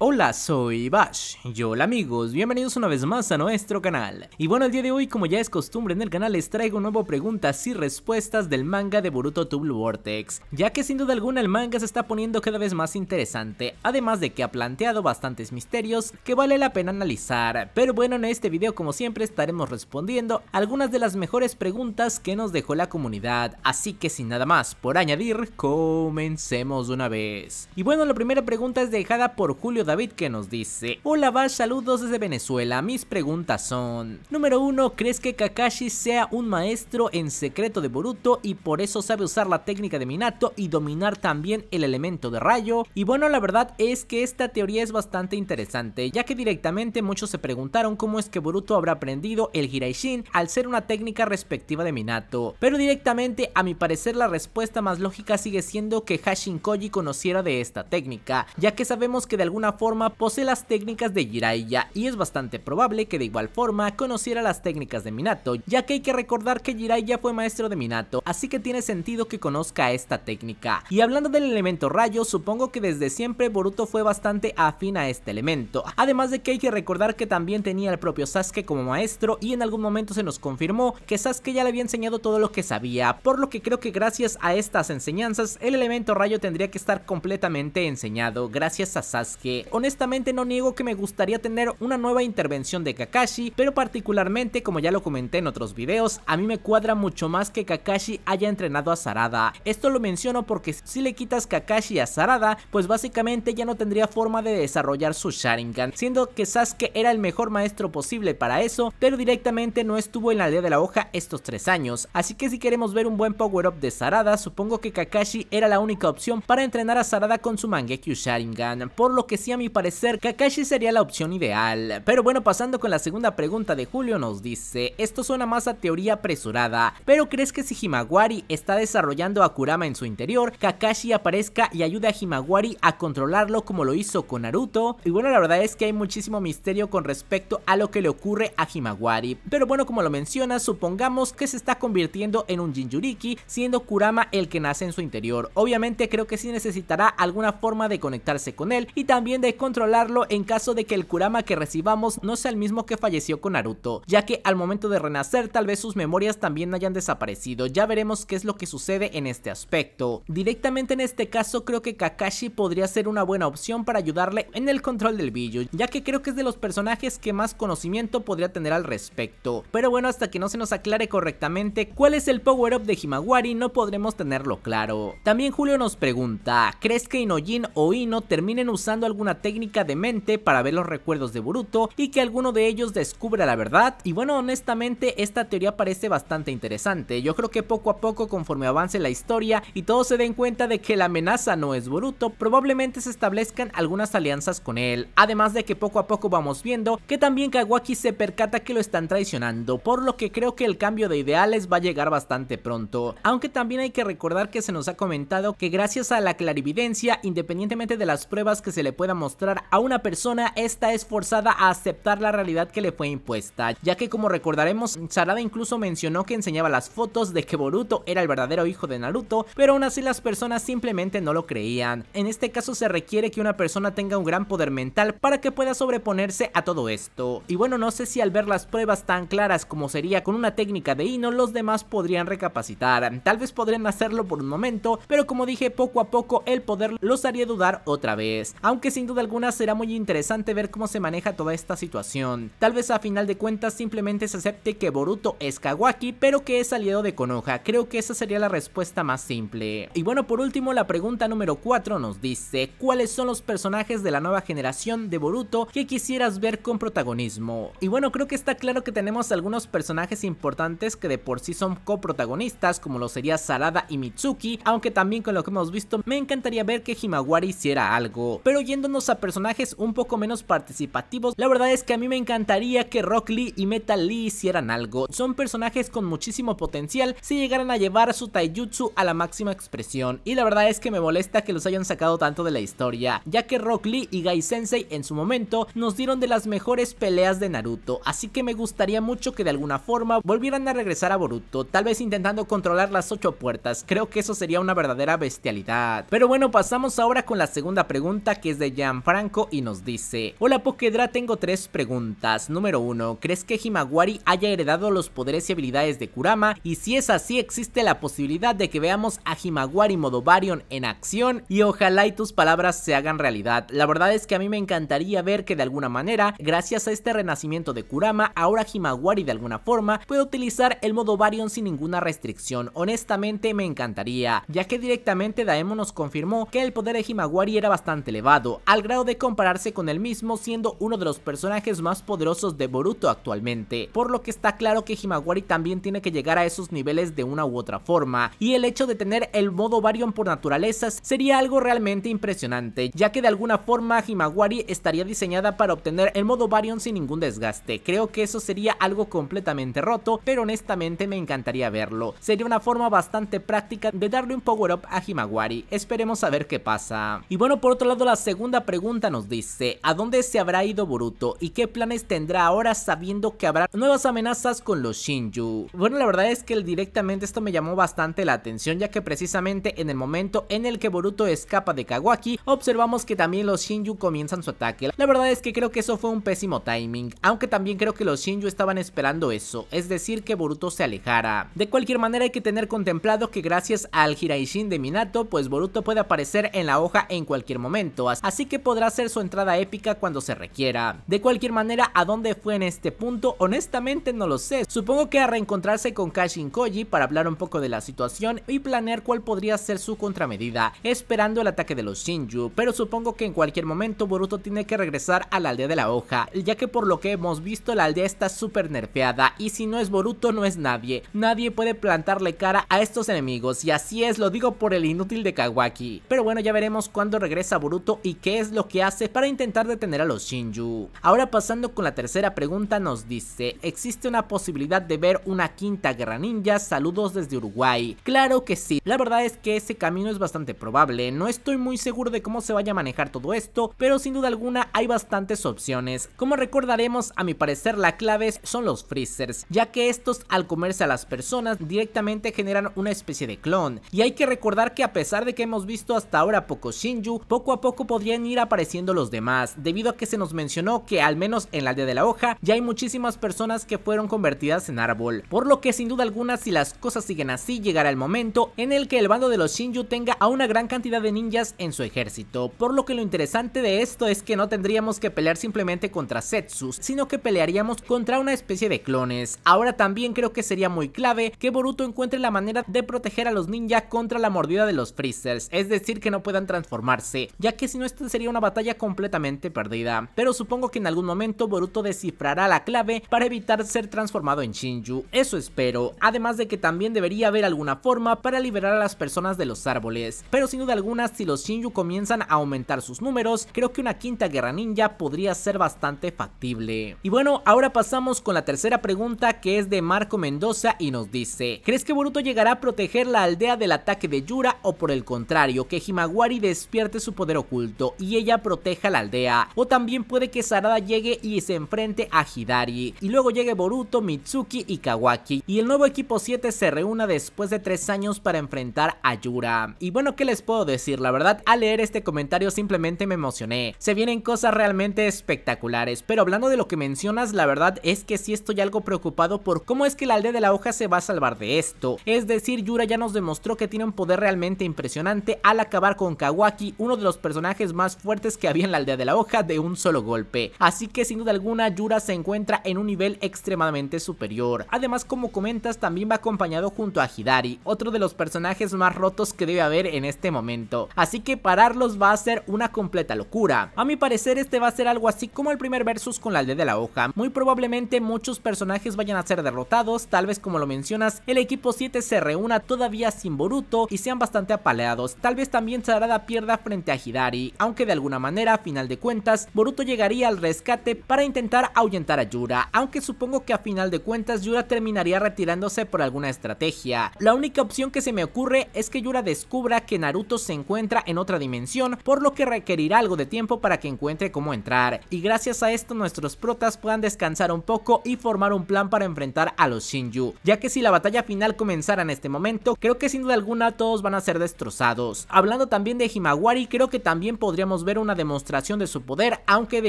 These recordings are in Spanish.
Hola, soy Bash. Y hola amigos, bienvenidos una vez más a nuestro canal. Y bueno, el día de hoy, como ya es costumbre en el canal, les traigo nuevo preguntas y respuestas del manga de Boruto to Blue Vortex, ya que sin duda alguna el manga se está poniendo cada vez más interesante, además de que ha planteado bastantes misterios que vale la pena analizar. Pero bueno, en este video como siempre estaremos respondiendo algunas de las mejores preguntas que nos dejó la comunidad, así que sin nada más por añadir, comencemos una vez. Y bueno, la primera pregunta es dejada por Julio David que nos dice Hola va saludos desde Venezuela, mis preguntas son Número 1, ¿crees que Kakashi sea un maestro en secreto de Boruto y por eso sabe usar la técnica de Minato y dominar también el elemento de rayo? Y bueno, la verdad es que esta teoría es bastante interesante, ya que directamente muchos se preguntaron cómo es que Boruto habrá aprendido el Hiraishin al ser una técnica respectiva de Minato. Pero directamente, a mi parecer, la respuesta más lógica sigue siendo que Hashin Koji conociera de esta técnica, ya que sabemos que de alguna forma posee las técnicas de Jiraiya y es bastante probable que de igual forma conociera las técnicas de Minato, ya que hay que recordar que Jiraiya fue maestro de Minato, así que tiene sentido que conozca esta técnica. Y hablando del elemento rayo, supongo que desde siempre Boruto fue bastante afín a este elemento, además de que hay que recordar que también tenía al propio Sasuke como maestro y en algún momento se nos confirmó que Sasuke ya le había enseñado todo lo que sabía, por lo que creo que gracias a estas enseñanzas el elemento rayo tendría que estar completamente enseñado gracias a Sasuke honestamente no niego que me gustaría tener una nueva intervención de Kakashi, pero particularmente, como ya lo comenté en otros videos, a mí me cuadra mucho más que Kakashi haya entrenado a Sarada. Esto lo menciono porque si le quitas Kakashi a Sarada, pues básicamente ya no tendría forma de desarrollar su Sharingan, siendo que Sasuke era el mejor maestro posible para eso, pero directamente no estuvo en la aldea de la hoja estos tres años, así que si queremos ver un buen power up de Sarada, supongo que Kakashi era la única opción para entrenar a Sarada con su Mangekyu Sharingan, por lo que siempre mi parecer Kakashi sería la opción ideal. Pero bueno, pasando con la segunda pregunta de Julio nos dice, esto suena más a teoría apresurada, pero ¿crees que si Himawari está desarrollando a Kurama en su interior, Kakashi aparezca y ayude a Himawari a controlarlo como lo hizo con Naruto? Y bueno, la verdad es que hay muchísimo misterio con respecto a lo que le ocurre a Himawari. Pero bueno, como lo mencionas supongamos que se está convirtiendo en un Jinjuriki, siendo Kurama el que nace en su interior. Obviamente creo que sí necesitará alguna forma de conectarse con él y también de controlarlo en caso de que el Kurama que recibamos no sea el mismo que falleció con Naruto, ya que al momento de renacer tal vez sus memorias también hayan desaparecido, ya veremos qué es lo que sucede en este aspecto. Directamente en este caso creo que Kakashi podría ser una buena opción para ayudarle en el control del Biju, ya que creo que es de los personajes que más conocimiento podría tener al respecto. Pero bueno, hasta que no se nos aclare correctamente cuál es el power up de Himawari no podremos tenerlo claro. También Julio nos pregunta, ¿crees que Inojin o Ino terminen usando alguna técnica de mente para ver los recuerdos de Boruto y que alguno de ellos descubra la verdad y bueno honestamente esta teoría parece bastante interesante, yo creo que poco a poco conforme avance la historia y todos se den cuenta de que la amenaza no es Boruto, probablemente se establezcan algunas alianzas con él, además de que poco a poco vamos viendo que también Kawaki se percata que lo están traicionando, por lo que creo que el cambio de ideales va a llegar bastante pronto, aunque también hay que recordar que se nos ha comentado que gracias a la clarividencia, independientemente de las pruebas que se le puedan mostrar a una persona, esta es forzada a aceptar la realidad que le fue impuesta, ya que como recordaremos, Sarada incluso mencionó que enseñaba las fotos de que Boruto era el verdadero hijo de Naruto, pero aún así las personas simplemente no lo creían. En este caso se requiere que una persona tenga un gran poder mental para que pueda sobreponerse a todo esto. Y bueno, no sé si al ver las pruebas tan claras como sería con una técnica de Hino los demás podrían recapacitar. Tal vez podrían hacerlo por un momento, pero como dije, poco a poco el poder los haría dudar otra vez. Aunque sin duda alguna será muy interesante ver cómo se maneja toda esta situación. Tal vez a final de cuentas simplemente se acepte que Boruto es Kawaki, pero que es aliado de Konoha. Creo que esa sería la respuesta más simple. Y bueno, por último, la pregunta número 4 nos dice, ¿cuáles son los personajes de la nueva generación de Boruto que quisieras ver con protagonismo? Y bueno, creo que está claro que tenemos algunos personajes importantes que de por sí son coprotagonistas, como lo sería Sarada y Mitsuki, aunque también con lo que hemos visto, me encantaría ver que Himawari hiciera algo. Pero yéndonos a personajes un poco menos participativos. La verdad es que a mí me encantaría que Rock Lee y Metal Lee hicieran algo. Son personajes con muchísimo potencial si llegaran a llevar su taijutsu a la máxima expresión. Y la verdad es que me molesta que los hayan sacado tanto de la historia, ya que Rock Lee y Gai Sensei en su momento nos dieron de las mejores peleas de Naruto, así que me gustaría mucho que de alguna forma volvieran a regresar a Boruto, tal vez intentando controlar las ocho puertas, creo que eso sería una verdadera bestialidad. Pero bueno, pasamos ahora con la segunda pregunta que es de ya Franco y nos dice, hola Pokedra, tengo tres preguntas. Número uno ¿crees que Himawari haya heredado los poderes y habilidades de Kurama? Y si es así, existe la posibilidad de que veamos a Himawari Modovarion en acción y ojalá y tus palabras se hagan realidad. La verdad es que a mí me encantaría ver que de alguna manera, gracias a este renacimiento de Kurama, ahora Himawari de alguna forma puede utilizar el modo Varion sin ninguna restricción. Honestamente me encantaría, ya que directamente Daemon nos confirmó que el poder de Himawari era bastante elevado, al grado de compararse con el mismo siendo uno de los personajes más poderosos de Boruto actualmente, por lo que está claro que Himawari también tiene que llegar a esos niveles de una u otra forma, y el hecho de tener el modo Varian por naturalezas sería algo realmente impresionante, ya que de alguna forma Himawari estaría diseñada para obtener el modo Varian sin ningún desgaste, creo que eso sería algo completamente roto, pero honestamente me encantaría verlo, sería una forma bastante práctica de darle un power up a Himawari, esperemos a ver qué pasa. Y bueno, por otro lado la segunda pregunta nos dice, ¿a dónde se habrá ido Boruto y qué planes tendrá ahora sabiendo que habrá nuevas amenazas con los Shinju? Bueno, la verdad es que directamente esto me llamó bastante la atención ya que precisamente en el momento en el que Boruto escapa de Kawaki, observamos que también los Shinju comienzan su ataque. La verdad es que creo que eso fue un pésimo timing, aunque también creo que los Shinju estaban esperando eso, es decir que Boruto se alejara. De cualquier manera hay que tener contemplado que gracias al Hiraishin de Minato, pues Boruto puede aparecer en la hoja en cualquier momento, así que podrá ser su entrada épica cuando se requiera. De cualquier manera, ¿a dónde fue en este punto? Honestamente no lo sé. Supongo que a reencontrarse con Kashin Koji para hablar un poco de la situación y planear cuál podría ser su contramedida, esperando el ataque de los Shinju, pero supongo que en cualquier momento Boruto tiene que regresar a la aldea de la hoja, ya que por lo que hemos visto la aldea está súper nerfeada y si no es Boruto no es nadie, nadie puede plantarle cara a estos enemigos y así es, lo digo por el inútil de Kawaki. Pero bueno, ya veremos cuándo regresa Boruto y qué es lo que hace para intentar detener a los Shinju. Ahora pasando con la tercera pregunta nos dice, ¿existe una posibilidad de ver una quinta guerra ninja? Saludos desde Uruguay. Claro que sí, la verdad es que ese camino es bastante probable, no estoy muy seguro de cómo se vaya a manejar todo esto, pero sin duda alguna hay bastantes opciones. Como recordaremos, a mi parecer la clave son los freezers, ya que estos al comerse a las personas directamente generan una especie de clon. Y hay que recordar que a pesar de que hemos visto hasta ahora pocos Shinju, poco a poco podrían ir apareciendo los demás, debido a que se nos mencionó que al menos en la aldea de la hoja ya hay muchísimas personas que fueron convertidas en árbol, por lo que sin duda alguna si las cosas siguen así llegará el momento en el que el bando de los Shinju tenga a una gran cantidad de ninjas en su ejército, por lo que lo interesante de esto es que no tendríamos que pelear simplemente contra Setsus, sino que pelearíamos contra una especie de clones. Ahora también creo que sería muy clave que Boruto encuentre la manera de proteger a los ninjas contra la mordida de los Freezers, es decir que no puedan transformarse, ya que si no este sería una batalla completamente perdida, pero supongo que en algún momento Boruto descifrará la clave para evitar ser transformado en Shinju, eso espero, además de que también debería haber alguna forma para liberar a las personas de los árboles, pero sin duda alguna si los Shinju comienzan a aumentar sus números, creo que una quinta guerra ninja podría ser bastante factible. Y bueno, ahora pasamos con la tercera pregunta que es de Marco Mendoza y nos dice, ¿crees que Boruto llegará a proteger la aldea del ataque de Yura o por el contrario, que Himawari despierte su poder oculto y ella proteja la aldea. O también puede que Sarada llegue y se enfrente a Hidari. Y luego llegue Boruto, Mitsuki y Kawaki. Y el nuevo equipo 7 se reúna después de 3 años para enfrentar a Yura. Y bueno, ¿qué les puedo decir? La verdad, al leer este comentario simplemente me emocioné. Se vienen cosas realmente espectaculares. Pero hablando de lo que mencionas, la verdad es que sí estoy algo preocupado por cómo es que la aldea de la hoja se va a salvar de esto. Es decir, Yura ya nos demostró que tiene un poder realmente impresionante al acabar con Kawaki, uno de los personajes más fuertes que había en la aldea de la hoja de un solo golpe, así que sin duda alguna Yura se encuentra en un nivel extremadamente superior. Además como comentas también va acompañado junto a Hidari, otro de los personajes más rotos que debe haber en este momento, así que pararlos va a ser una completa locura. A mi parecer este va a ser algo así como el primer versus con la aldea de la hoja, muy probablemente muchos personajes vayan a ser derrotados, tal vez como lo mencionas, el equipo 7 se reúna todavía sin Boruto y sean bastante apaleados, tal vez también Sarada pierda frente a Hidari, aunque de alguna manera, a final de cuentas, Boruto llegaría al rescate para intentar ahuyentar a Yura, aunque supongo que a final de cuentas Yura terminaría retirándose por alguna estrategia. La única opción que se me ocurre es que Yura descubra que Naruto se encuentra en otra dimensión, por lo que requerirá algo de tiempo para que encuentre cómo entrar, y gracias a esto nuestros protas puedan descansar un poco y formar un plan para enfrentar a los Shinju, ya que si la batalla final comenzara en este momento, creo que sin duda alguna todos van a ser destrozados. Hablando también de Himawari, creo que también podríamos ver una demostración de su poder, aunque de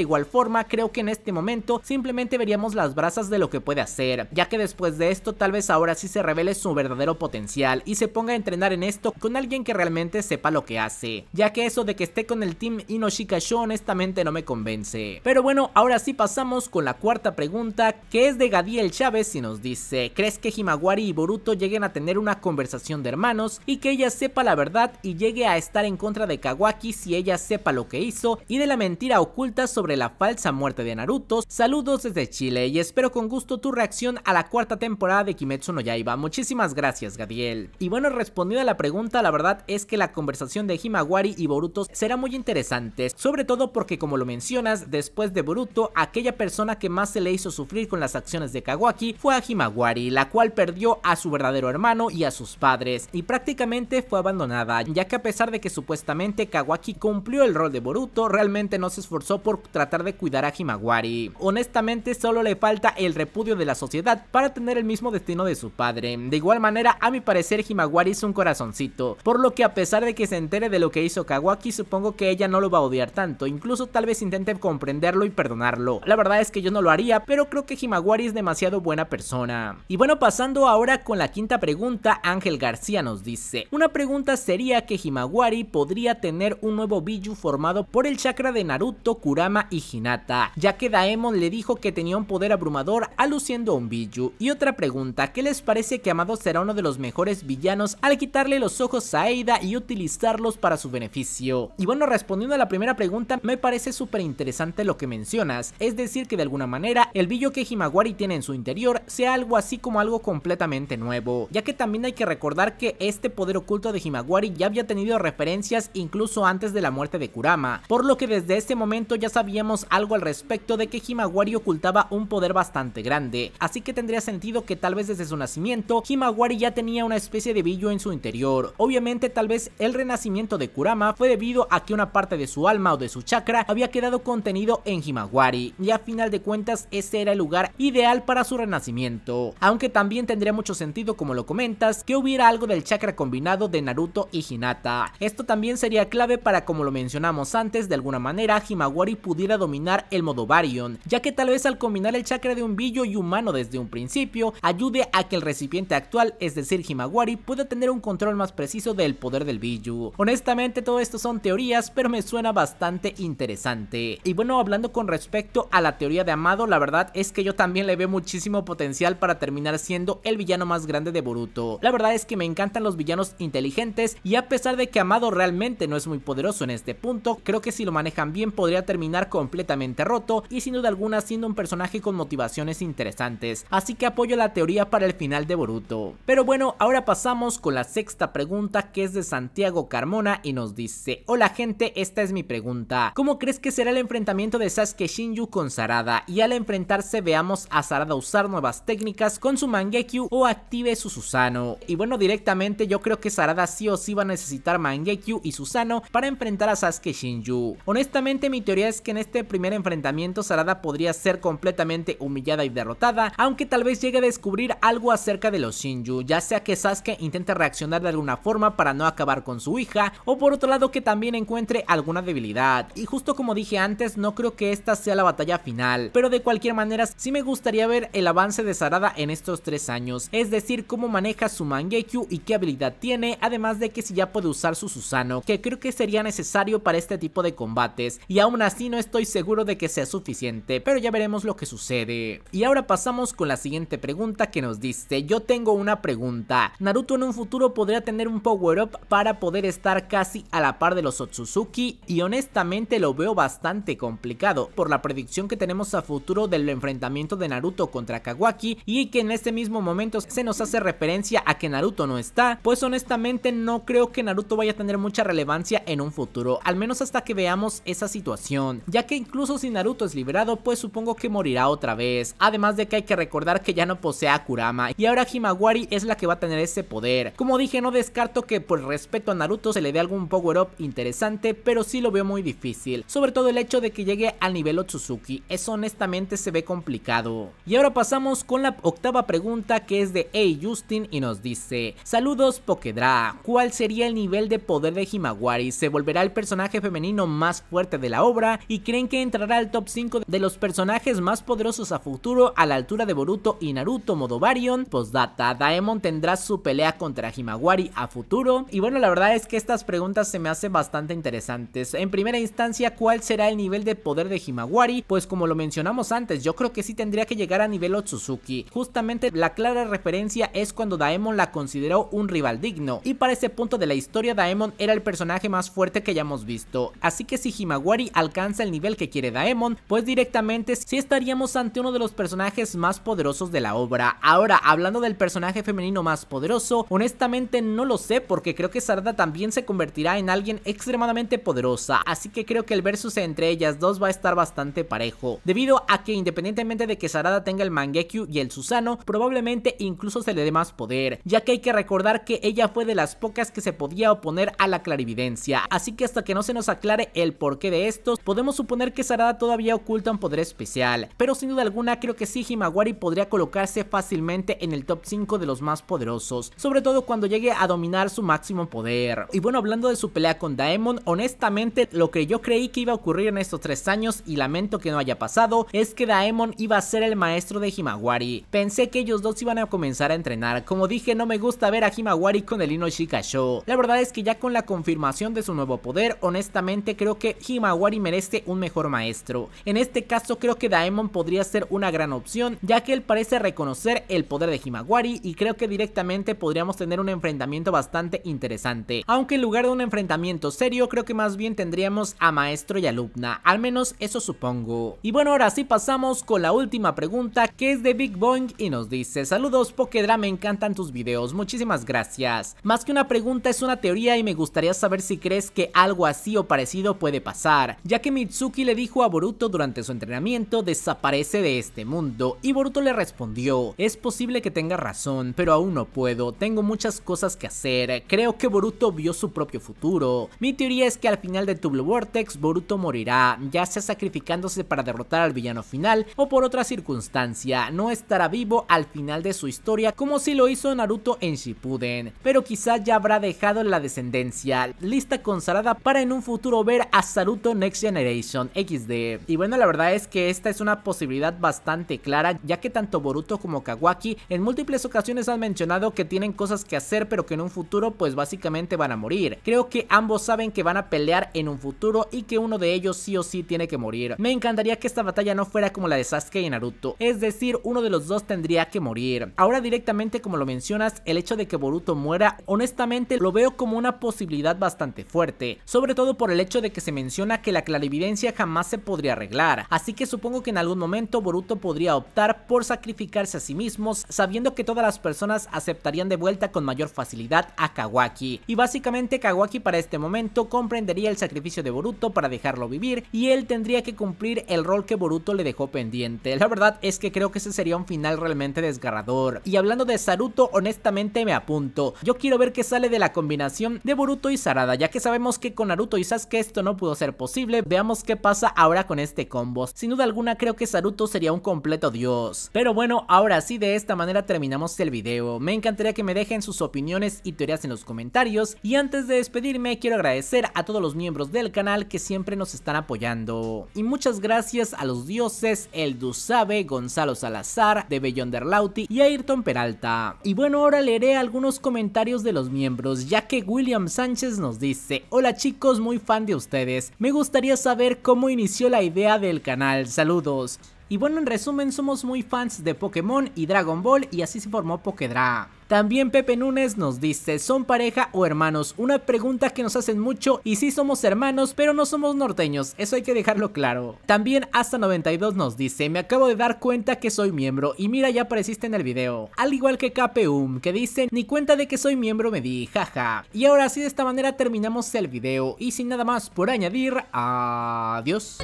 igual forma creo que en este momento simplemente veríamos las brasas de lo que puede hacer, ya que después de esto tal vez ahora sí se revele su verdadero potencial y se ponga a entrenar en esto con alguien que realmente sepa lo que hace, ya que eso de que esté con el team Inoshika honestamente no me convence. Pero bueno, ahora sí pasamos con la cuarta pregunta, que es de Gadiel Chávez y nos dice, ¿crees que Himawari y Boruto lleguen a tener una conversación de hermanos y que ella sepa la verdad y llegue a estar en contra de Kawaki si ella sepa lo que hizo y de la mentira oculta sobre la falsa muerte de Naruto. Saludos desde Chile y espero con gusto tu reacción a la cuarta temporada de Kimetsu no Yaiba. Muchísimas gracias, Gabriel. Y bueno, respondiendo a la pregunta, la verdad es que la conversación de Himawari y Boruto será muy interesante, sobre todo porque como lo mencionas, después de Boruto, aquella persona que más se le hizo sufrir con las acciones de Kawaki fue a Himawari, la cual perdió a su verdadero hermano y a sus padres, y prácticamente fue abandonada, ya que a pesar de que supuestamente Kawaki cumplió el rol de Boruto, realmente no se esforzó por tratar de cuidar a Himawari. Honestamente, solo le falta el repudio de la sociedad para tener el mismo destino de su padre. De igual manera, a mi parecer, Himawari es un corazoncito, por lo que a pesar de que se entere de lo que hizo Kawaki, supongo que ella no lo va a odiar tanto, incluso tal vez intente comprenderlo y perdonarlo. La verdad es que yo no lo haría, pero creo que Himawari es demasiado buena persona. Y bueno, pasando ahora con la quinta pregunta, Ángel García nos dice, una pregunta sería que Himawari podría tener un nuevo Biju formado por el chakra de Naruto, Kurama y Hinata, ya que Daemon le dijo que tenía un poder abrumador aluciendo a un Biju. Y otra pregunta, ¿qué les parece que Amado será uno de los mejores villanos al quitarle los ojos a Eida y utilizarlos para su beneficio? Y bueno, respondiendo a la primera pregunta, me parece súper interesante lo que mencionas, es decir que de alguna manera el Biju que Himawari tiene en su interior sea algo así como algo completamente nuevo, ya que también hay que recordar que este poder oculto de Himawari ya había tenido referencias incluso antes de la muerte de Kurama por lo que desde este momento ya sabíamos algo al respecto de que Himawari ocultaba un poder bastante grande, así que tendría sentido que tal vez desde su nacimiento Himawari ya tenía una especie de billo en su interior. Obviamente tal vez el renacimiento de Kurama fue debido a que una parte de su alma o de su chakra había quedado contenido en Himawari, y a final de cuentas ese era el lugar ideal para su renacimiento, aunque también tendría mucho sentido como lo comentas que hubiera algo del chakra combinado de Naruto y Hinata. Esto también sería clave para como lo mencionamos antes, de alguna manera Himawari pudiera dominar el modo Baryon, ya que tal vez al combinar el chakra de un billo y humano desde un principio, ayude a que el recipiente actual, es decir Himawari, pueda tener un control más preciso del poder del Biju. Honestamente todo esto son teorías, pero me suena bastante interesante. Y bueno, hablando con respecto a la teoría de Amado, la verdad es que yo también le veo muchísimo potencial para terminar siendo el villano más grande de Boruto. La verdad es que me encantan los villanos inteligentes y a pesar de que Amado realmente no es muy poderoso en este punto, creo que si lo manejan bien podría terminar completamente roto y sin duda alguna siendo un personaje con motivaciones interesantes, así que apoyo la teoría para el final de Boruto. Pero bueno, ahora pasamos con la sexta pregunta que es de Santiago Carmona y nos dice, hola gente, esta es mi pregunta, ¿cómo crees que será el enfrentamiento de Sasuke Shinju con Sarada? Y al enfrentarse veamos a Sarada usar nuevas técnicas con su Mangekyu o active su Susano. Y bueno, directamente yo creo que Sarada sí o sí va a necesitar Mangekyu y Susano para enfrentar a Sasuke Shinju. Honestamente mi teoría es que en este primer enfrentamiento Sarada podría ser completamente humillada y derrotada, aunque tal vez llegue a descubrir algo acerca de los Shinju, ya sea que Sasuke intente reaccionar de alguna forma para no acabar con su hija, o por otro lado que también encuentre alguna debilidad. Y justo como dije antes, no creo que esta sea la batalla final, pero de cualquier manera sí me gustaría ver el avance de Sarada en estos tres años, es decir, cómo maneja su Mangekyu y qué habilidad tiene, además de que si ya puede usar su Susano, que creo que sería necesario para este tipo de combates y aún así no estoy seguro de que sea suficiente, pero ya veremos lo que sucede. Y ahora pasamos con la siguiente pregunta que nos dice, yo tengo una pregunta, Naruto en un futuro podría tener un power up para poder estar casi a la par de los Otsutsuki y honestamente lo veo bastante complicado por la predicción que tenemos a futuro del enfrentamiento de Naruto contra Kawaki y que en este mismo momento se nos hace referencia a que Naruto no está, pues honestamente no creo que Naruto vaya a tener mucha relevancia en un futuro, al menos hasta que veamos esa situación, ya que incluso si Naruto es liberado, pues supongo que morirá otra vez, además de que hay que recordar que ya no posee a Kurama, y ahora Himawari es la que va a tener ese poder. Como dije, no descarto que por respeto a Naruto se le dé algún power up interesante, pero sí lo veo muy difícil, sobre todo el hecho de que llegue al nivel Otsutsuki, eso honestamente se ve complicado. Y ahora pasamos con la octava pregunta que es de Hey Justin y nos dice, saludos Pokedra, ¿cuál sería el nivel de poder de Himawari? ¿Se volverá el personaje femenino más fuerte de la obra y creen que entrará al top 5 de los personajes más poderosos a futuro a la altura de Boruto y Naruto modo Varion. Postdata, pues Daemon tendrá su pelea contra Himawari a futuro. Y bueno, la verdad es que estas preguntas se me hacen bastante interesantes. En primera instancia, ¿cuál será el nivel de poder de Himawari? Pues como lo mencionamos antes, yo creo que sí tendría que llegar a nivel Otsutsuki. Justamente la clara referencia es cuando Daemon la consideró un rival digno. Y para ese punto de la historia, Daemon era el personaje más fuerte que hayamos visto así que si Himawari alcanza el nivel que quiere Daemon, pues directamente sí estaríamos ante uno de los personajes más poderosos de la obra. Ahora, hablando del personaje femenino más poderoso, honestamente no lo sé porque creo que Sarada también se convertirá en alguien extremadamente poderosa, así que creo que el versus entre ellas dos va a estar bastante parejo, debido a que independientemente de que Sarada tenga el Mangekyu y el Susano, probablemente incluso se le dé más poder, ya que hay que recordar que ella fue de las pocas que se podía oponer a la clarividencia, así que hasta que no se nos aclare el porqué de estos, podemos suponer que Sarada todavía oculta un poder especial, pero sin duda alguna creo que sí Himawari podría colocarse fácilmente en el top 5 de los más poderosos, sobre todo cuando llegue a dominar su máximo poder. Y bueno, hablando de su pelea con Daemon, honestamente lo que yo creí que iba a ocurrir en estos tres años y lamento que no haya pasado, es que Daemon iba a ser el maestro de Himawari. Pensé que ellos dos iban a comenzar a entrenar, como dije no me gusta ver a Himawari con el Inoshika Show. La verdad es que ya con la confirmación de su nuevo poder, honestamente honestamente creo que Himawari merece un mejor maestro. En este caso creo que Daemon podría ser una gran opción, ya que él parece reconocer el poder de Himawari y creo que directamente podríamos tener un enfrentamiento bastante interesante. Aunque en lugar de un enfrentamiento serio, creo que más bien tendríamos a maestro y alumna, al menos eso supongo. Y bueno, ahora sí pasamos con la última pregunta que es de Big Boing y nos dice, saludos Pokedra, me encantan tus videos, muchísimas gracias. Más que una pregunta es una teoría y me gustaría saber si crees que algo así o parecido puede pasar, ya que Mitsuki le dijo a Boruto durante su entrenamiento desaparece de este mundo y Boruto le respondió, es posible que tenga razón, pero aún no puedo, tengo muchas cosas que hacer, creo que Boruto vio su propio futuro. Mi teoría es que al final de Tublo Vortex Boruto morirá, ya sea sacrificándose para derrotar al villano final o por otra circunstancia, no estará vivo al final de su historia como si lo hizo Naruto en Shippuden, pero quizá ya habrá dejado la descendencia, lista con Sarada para en un futuro ver a Saruto Next Generation XD. Y bueno, la verdad es que esta es una posibilidad bastante clara, ya que tanto Boruto como Kawaki en múltiples ocasiones han mencionado que tienen cosas que hacer, pero que en un futuro pues básicamente van a morir. Creo que ambos saben que van a pelear en un futuro y que uno de ellos sí o sí tiene que morir. Me encantaría que esta batalla no fuera como la de Sasuke y Naruto, es decir, uno de los dos tendría que morir. Ahora directamente como lo mencionas, el hecho de que Boruto muera, honestamente lo veo como una posibilidad bastante fuerte, sobre todo por el hecho de que se menciona que la clarividencia jamás se podría arreglar, así que supongo que en algún momento Boruto podría optar por sacrificarse a sí mismos sabiendo que todas las personas aceptarían de vuelta con mayor facilidad a Kawaki. Y básicamente Kawaki para este momento comprendería el sacrificio de Boruto para dejarlo vivir y él tendría que cumplir el rol que Boruto le dejó pendiente. La verdad es que creo que ese sería un final realmente desgarrador. Y hablando de Saruto, honestamente me apunto. Yo quiero ver qué sale de la combinación de Boruto y Sarada, ya que sabemos que con Naruto Quizás que esto no pudo ser posible, veamos qué pasa ahora con este combo. Sin duda alguna creo que Saruto sería un completo dios. Pero bueno, ahora sí de esta manera terminamos el video. Me encantaría que me dejen sus opiniones y teorías en los comentarios. Y antes de despedirme quiero agradecer a todos los miembros del canal que siempre nos están apoyando. Y muchas gracias a los dioses El Dusabe, Gonzalo Salazar, De Yonderlauti y Ayrton Peralta. Y bueno, ahora leeré algunos comentarios de los miembros, ya que William Sánchez nos dice, hola chicos, muy muy fan de ustedes. Me gustaría saber cómo inició la idea del canal. Saludos. Y bueno, en resumen, somos muy fans de Pokémon y Dragon Ball y así se formó Pokedra. También Pepe Núñez nos dice, ¿son pareja o hermanos? Una pregunta que nos hacen mucho y sí somos hermanos, pero no somos norteños, eso hay que dejarlo claro. También hasta 92 nos dice, me acabo de dar cuenta que soy miembro y mira ya apareciste en el video. Al igual que KPUM, que dice, ni cuenta de que soy miembro me di, jaja. Y ahora sí de esta manera terminamos el video y sin nada más por añadir, adiós.